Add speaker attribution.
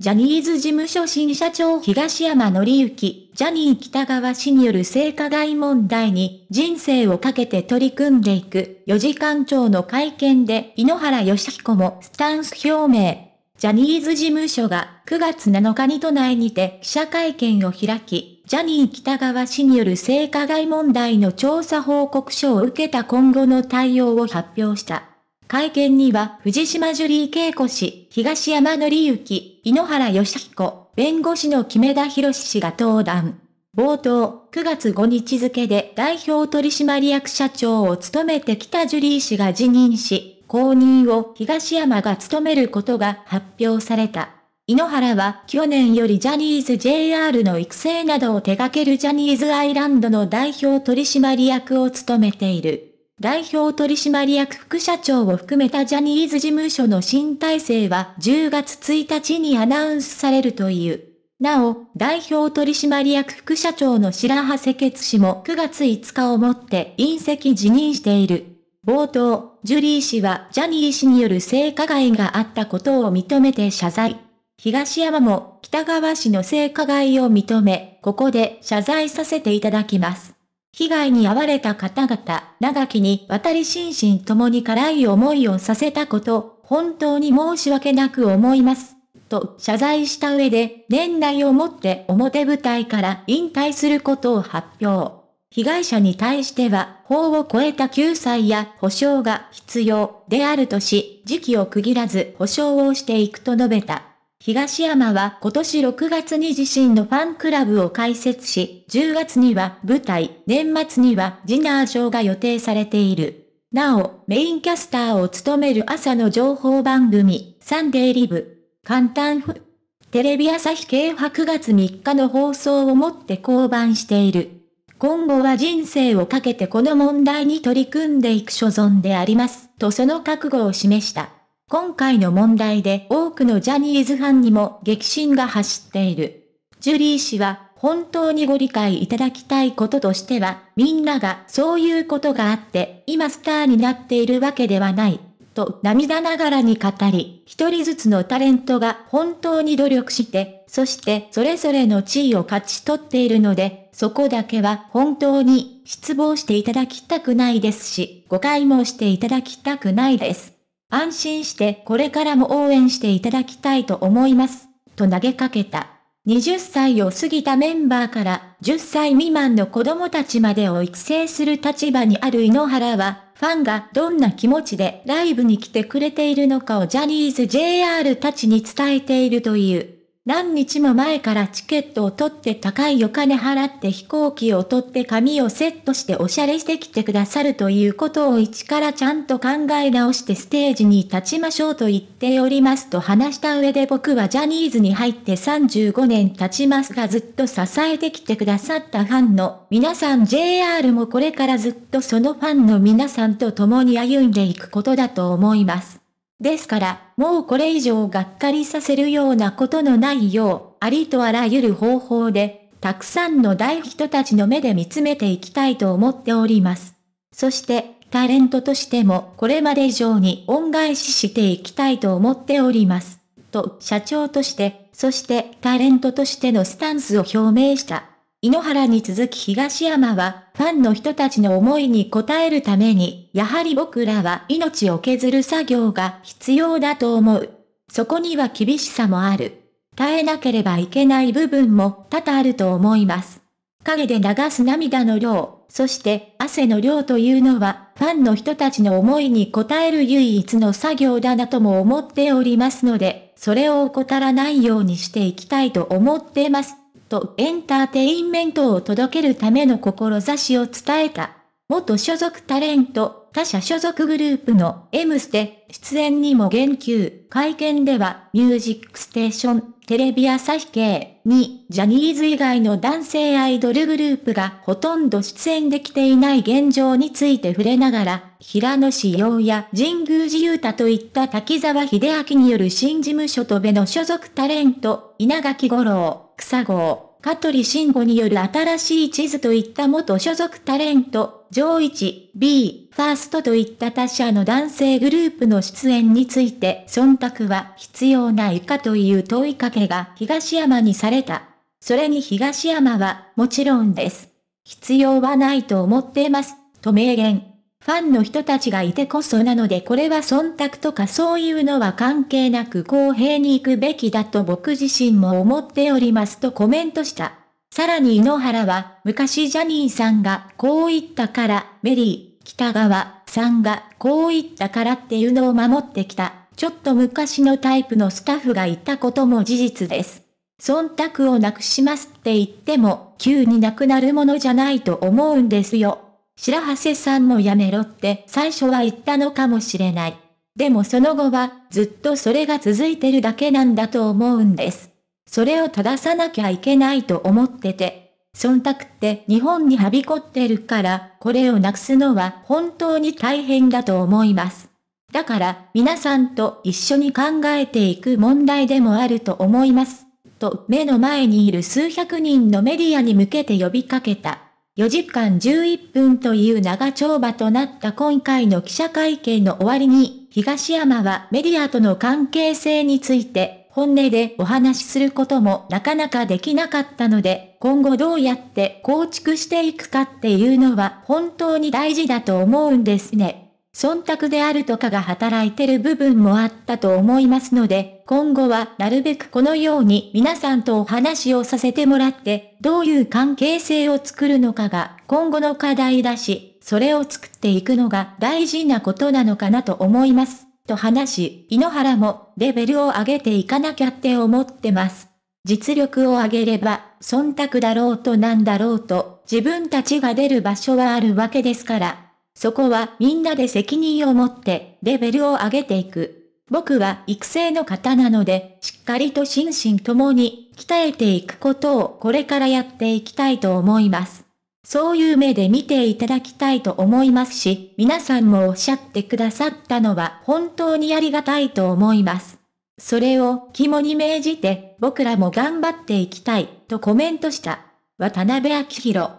Speaker 1: ジャニーズ事務所新社長東山紀之、ジャニー北川氏による性加害問題に人生をかけて取り組んでいく4時間長の会見で井ノ原義彦もスタンス表明。ジャニーズ事務所が9月7日に都内にて記者会見を開き、ジャニー北川氏による性加害問題の調査報告書を受けた今後の対応を発表した。会見には藤島ジュリー恵子氏、東山紀之、井ノ原義彦、弁護士の木目田博氏が登壇。冒頭、9月5日付で代表取締役社長を務めてきたジュリー氏が辞任し、後任を東山が務めることが発表された。井ノ原は去年よりジャニーズ JR の育成などを手掛けるジャニーズアイランドの代表取締役を務めている。代表取締役副社長を含めたジャニーズ事務所の新体制は10月1日にアナウンスされるという。なお、代表取締役副社長の白羽瀬決氏も9月5日をもって隕石辞任している。冒頭、ジュリー氏はジャニー氏による性加害があったことを認めて謝罪。東山も北川氏の性加害を認め、ここで謝罪させていただきます。被害に遭われた方々、長きに渡り心身ともに辛い思いをさせたこと、本当に申し訳なく思います。と謝罪した上で、年内をもって表舞台から引退することを発表。被害者に対しては、法を超えた救済や保障が必要であるとし、時期を区切らず保障をしていくと述べた。東山は今年6月に自身のファンクラブを開設し、10月には舞台、年末にはディナーショーが予定されている。なお、メインキャスターを務める朝の情報番組、サンデーリブ、簡単ふ、テレビ朝日系8月3日の放送をもって降板している。今後は人生をかけてこの問題に取り組んでいく所存であります、とその覚悟を示した。今回の問題で多くのジャニーズファンにも激震が走っている。ジュリー氏は本当にご理解いただきたいこととしては、みんながそういうことがあって、今スターになっているわけではない。と涙ながらに語り、一人ずつのタレントが本当に努力して、そしてそれぞれの地位を勝ち取っているので、そこだけは本当に失望していただきたくないですし、誤解もしていただきたくないです。安心してこれからも応援していただきたいと思います。と投げかけた。20歳を過ぎたメンバーから10歳未満の子供たちまでを育成する立場にある井ノ原は、ファンがどんな気持ちでライブに来てくれているのかをジャニーズ JR たちに伝えているという。何日も前からチケットを取って高いお金払って飛行機を取って髪をセットしておしゃれしてきてくださるということを一からちゃんと考え直してステージに立ちましょうと言っておりますと話した上で僕はジャニーズに入って35年経ちますがずっと支えてきてくださったファンの皆さん JR もこれからずっとそのファンの皆さんと共に歩んでいくことだと思います。ですから、もうこれ以上がっかりさせるようなことのないよう、ありとあらゆる方法で、たくさんの大人たちの目で見つめていきたいと思っております。そして、タレントとしてもこれまで以上に恩返ししていきたいと思っております。と、社長として、そしてタレントとしてのスタンスを表明した。井ノ原に続き東山は、ファンの人たちの思いに応えるために、やはり僕らは命を削る作業が必要だと思う。そこには厳しさもある。耐えなければいけない部分も多々あると思います。影で流す涙の量、そして汗の量というのは、ファンの人たちの思いに応える唯一の作業だなとも思っておりますので、それを怠らないようにしていきたいと思ってます。とエンターテインメントを届けるための志を伝えた。元所属タレント、他社所属グループの M ステ出演にも言及。会見では、ミュージックステーション、テレビ朝日系に、ジャニーズ以外の男性アイドルグループがほとんど出演できていない現状について触れながら、平野志陽や神宮寺勇太といった滝沢秀明による新事務所とべの所属タレント、稲垣五郎、草号、香取慎吾による新しい地図といった元所属タレント、上一 B、ファーストといった他社の男性グループの出演について忖度は必要ないかという問いかけが東山にされた。それに東山は、もちろんです。必要はないと思っています、と明言。ファンの人たちがいてこそなのでこれは忖度とかそういうのは関係なく公平に行くべきだと僕自身も思っておりますとコメントした。さらに井ノ原は、昔ジャニーさんがこう言ったから、メリー、北川さんがこう言ったからっていうのを守ってきた、ちょっと昔のタイプのスタッフがいたことも事実です。忖度をなくしますって言っても、急になくなるものじゃないと思うんですよ。白橋さんもやめろって最初は言ったのかもしれない。でもその後はずっとそれが続いてるだけなんだと思うんです。それを正さなきゃいけないと思ってて。忖度って日本にはびこってるから、これをなくすのは本当に大変だと思います。だから皆さんと一緒に考えていく問題でもあると思います。と目の前にいる数百人のメディアに向けて呼びかけた。4時間11分という長丁場となった今回の記者会見の終わりに、東山はメディアとの関係性について、本音でお話しすることもなかなかできなかったので、今後どうやって構築していくかっていうのは本当に大事だと思うんですね。忖度であるとかが働いてる部分もあったと思いますので、今後はなるべくこのように皆さんとお話をさせてもらって、どういう関係性を作るのかが今後の課題だし、それを作っていくのが大事なことなのかなと思います。と話し、井ノ原もレベルを上げていかなきゃって思ってます。実力を上げれば、忖度だろうとなんだろうと、自分たちが出る場所はあるわけですから。そこはみんなで責任を持って、レベルを上げていく。僕は育成の方なので、しっかりと心身ともに鍛えていくことをこれからやっていきたいと思います。そういう目で見ていただきたいと思いますし、皆さんもおっしゃってくださったのは本当にありがたいと思います。それを肝に銘じて、僕らも頑張っていきたいとコメントした。渡辺明宏。